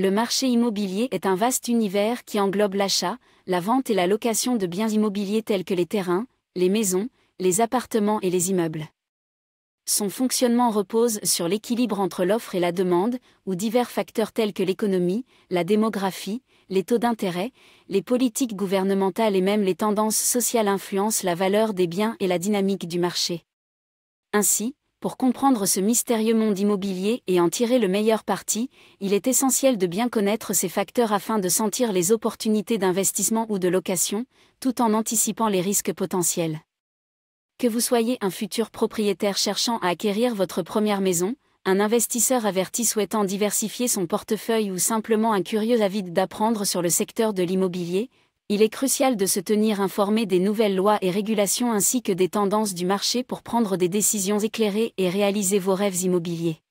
Le marché immobilier est un vaste univers qui englobe l'achat, la vente et la location de biens immobiliers tels que les terrains, les maisons, les appartements et les immeubles. Son fonctionnement repose sur l'équilibre entre l'offre et la demande, où divers facteurs tels que l'économie, la démographie, les taux d'intérêt, les politiques gouvernementales et même les tendances sociales influencent la valeur des biens et la dynamique du marché. Ainsi, pour comprendre ce mystérieux monde immobilier et en tirer le meilleur parti, il est essentiel de bien connaître ces facteurs afin de sentir les opportunités d'investissement ou de location, tout en anticipant les risques potentiels. Que vous soyez un futur propriétaire cherchant à acquérir votre première maison, un investisseur averti souhaitant diversifier son portefeuille ou simplement un curieux avide d'apprendre sur le secteur de l'immobilier, il est crucial de se tenir informé des nouvelles lois et régulations ainsi que des tendances du marché pour prendre des décisions éclairées et réaliser vos rêves immobiliers.